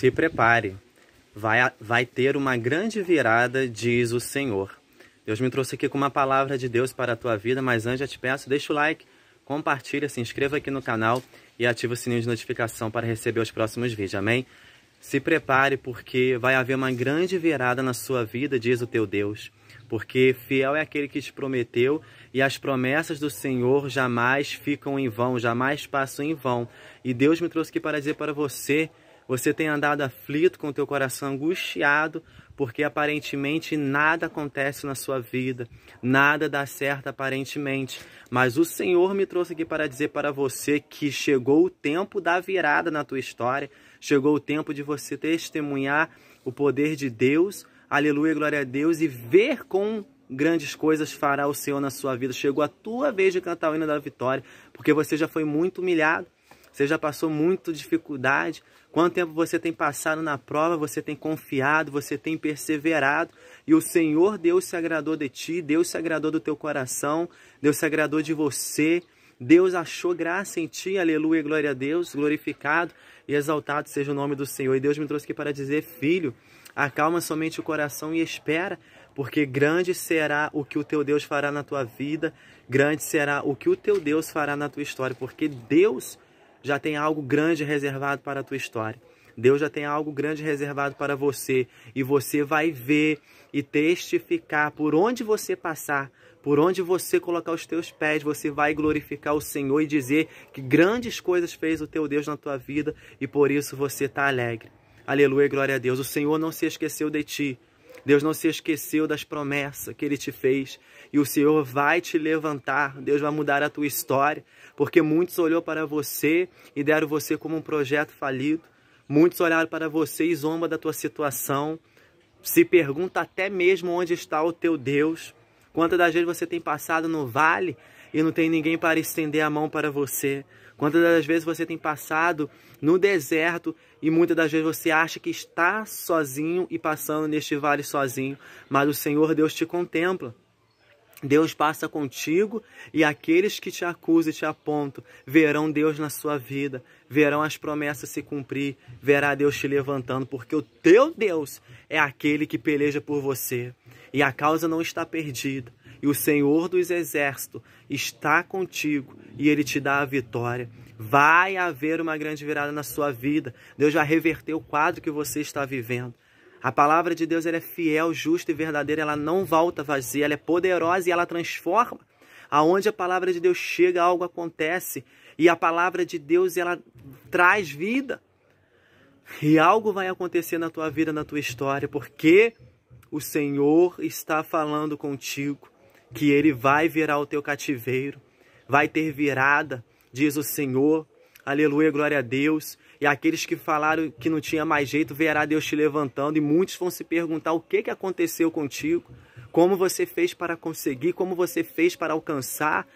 Se prepare, vai, vai ter uma grande virada, diz o Senhor. Deus me trouxe aqui com uma palavra de Deus para a tua vida, mas antes eu te peço, deixa o like, compartilha, se inscreva aqui no canal e ativa o sininho de notificação para receber os próximos vídeos, amém? Se prepare, porque vai haver uma grande virada na sua vida, diz o teu Deus. Porque fiel é aquele que te prometeu, e as promessas do Senhor jamais ficam em vão, jamais passam em vão. E Deus me trouxe aqui para dizer para você você tem andado aflito com o teu coração angustiado, porque aparentemente nada acontece na sua vida, nada dá certo aparentemente. Mas o Senhor me trouxe aqui para dizer para você que chegou o tempo da virada na tua história, chegou o tempo de você testemunhar o poder de Deus, aleluia, glória a Deus, e ver com grandes coisas fará o Senhor na sua vida. Chegou a tua vez de cantar o hino da vitória, porque você já foi muito humilhado, você já passou muita dificuldade. Quanto tempo você tem passado na prova, você tem confiado, você tem perseverado. E o Senhor Deus se agradou de ti, Deus se agradou do teu coração, Deus se agradou de você. Deus achou graça em ti, aleluia, glória a Deus, glorificado e exaltado seja o nome do Senhor. E Deus me trouxe aqui para dizer, filho, acalma somente o coração e espera, porque grande será o que o teu Deus fará na tua vida, grande será o que o teu Deus fará na tua história, porque Deus já tem algo grande reservado para a tua história. Deus já tem algo grande reservado para você e você vai ver e testificar por onde você passar, por onde você colocar os teus pés, você vai glorificar o Senhor e dizer que grandes coisas fez o teu Deus na tua vida e por isso você está alegre. Aleluia, glória a Deus. O Senhor não se esqueceu de ti. Deus não se esqueceu das promessas que ele te fez e o Senhor vai te levantar. Deus vai mudar a tua história, porque muitos olhou para você e deram você como um projeto falido. Muitos olharam para você e zomba da tua situação. Se pergunta até mesmo onde está o teu Deus. Quantas das vezes você tem passado no vale e não tem ninguém para estender a mão para você? Quantas das vezes você tem passado no deserto e muitas das vezes você acha que está sozinho e passando neste vale sozinho, mas o Senhor Deus te contempla. Deus passa contigo e aqueles que te acusam e te apontam verão Deus na sua vida, verão as promessas se cumprir, verá Deus te levantando, porque o teu Deus é aquele que peleja por você e a causa não está perdida e o Senhor dos Exércitos está contigo e ele te dá a vitória. Vai haver uma grande virada na sua vida. Deus vai reverter o quadro que você está vivendo. A palavra de Deus ela é fiel, justa e verdadeira, ela não volta vazia, ela é poderosa e ela transforma. Aonde a palavra de Deus chega, algo acontece. E a palavra de Deus ela traz vida. E algo vai acontecer na tua vida, na tua história, porque o Senhor está falando contigo que ele vai virar o teu cativeiro, vai ter virada, diz o Senhor. Aleluia, glória a Deus. E aqueles que falaram que não tinha mais jeito, verá Deus te levantando. E muitos vão se perguntar o que, que aconteceu contigo, como você fez para conseguir, como você fez para alcançar.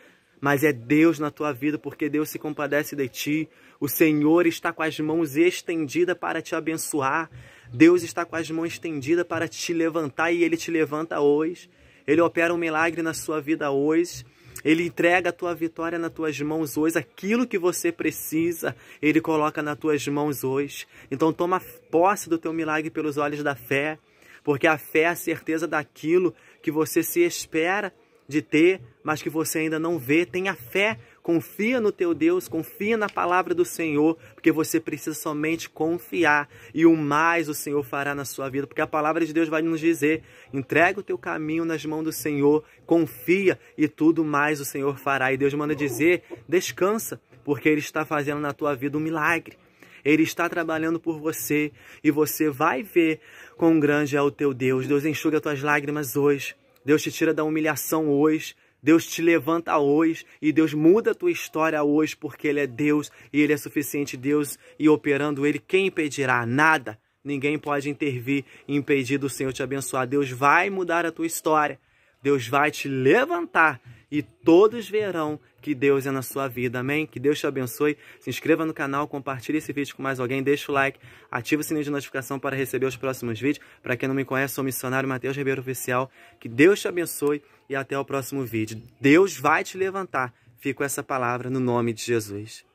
Mas é Deus na tua vida, porque Deus se compadece de ti. O Senhor está com as mãos estendidas para te abençoar. Deus está com as mãos estendidas para te levantar e Ele te levanta hoje. Ele opera um milagre na sua vida hoje. Ele entrega a tua vitória nas tuas mãos hoje, aquilo que você precisa, ele coloca nas tuas mãos hoje. Então toma posse do teu milagre pelos olhos da fé, porque a fé é a certeza daquilo que você se espera de ter, mas que você ainda não vê. Tenha fé, Confia no teu Deus, confia na palavra do Senhor, porque você precisa somente confiar e o mais o Senhor fará na sua vida, porque a palavra de Deus vai nos dizer: entrega o teu caminho nas mãos do Senhor, confia e tudo mais o Senhor fará. E Deus manda dizer: descansa, porque Ele está fazendo na tua vida um milagre. Ele está trabalhando por você e você vai ver quão grande é o teu Deus. Deus enxuga tuas lágrimas hoje. Deus te tira da humilhação hoje. Deus te levanta hoje e Deus muda a tua história hoje porque Ele é Deus e Ele é suficiente Deus e operando Ele, quem impedirá? Nada. Ninguém pode intervir e impedir do Senhor te abençoar. Deus vai mudar a tua história. Deus vai te levantar e todos verão que Deus é na sua vida. Amém? Que Deus te abençoe. Se inscreva no canal, compartilhe esse vídeo com mais alguém, deixa o like, ativa o sininho de notificação para receber os próximos vídeos. Para quem não me conhece, sou o missionário Matheus Ribeiro Oficial. Que Deus te abençoe e até o próximo vídeo. Deus vai te levantar. Fico essa palavra no nome de Jesus.